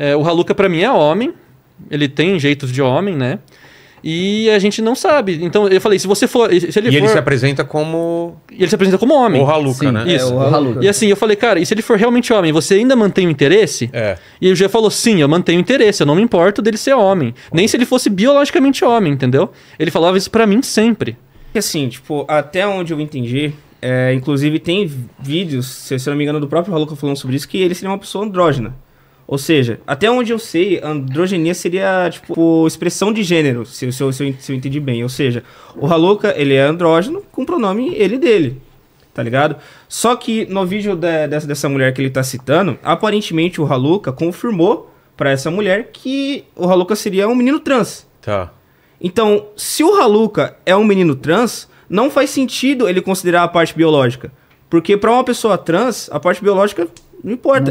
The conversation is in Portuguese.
É, o Haluka, para mim, é homem. Ele tem jeitos de homem, né? E a gente não sabe. Então, eu falei, se você for. Se ele e for... ele se apresenta como. E ele se apresenta como homem. O Haluka, Sim, né? Isso. É, o Haluka. E assim, eu falei, cara, e se ele for realmente homem, você ainda mantém o interesse? É. E o G falou, sim, eu mantenho o interesse, eu não me importo dele ser homem. Nem se ele fosse biologicamente homem, entendeu? Ele falava isso para mim sempre. Assim, tipo, até onde eu entendi, é, inclusive tem vídeos, se eu não me engano, do próprio Haluka falando sobre isso, que ele seria uma pessoa andrógena. Ou seja, até onde eu sei, androgenia seria, tipo, expressão de gênero, se, se, se, eu, se eu entendi bem. Ou seja, o haluka ele é andrógeno com o pronome ele dele, tá ligado? Só que no vídeo de, dessa, dessa mulher que ele tá citando, aparentemente o haluka confirmou para essa mulher que o haluka seria um menino trans. Tá. Então, se o haluka é um menino trans, não faz sentido ele considerar a parte biológica. Porque para uma pessoa trans, a parte biológica não importa.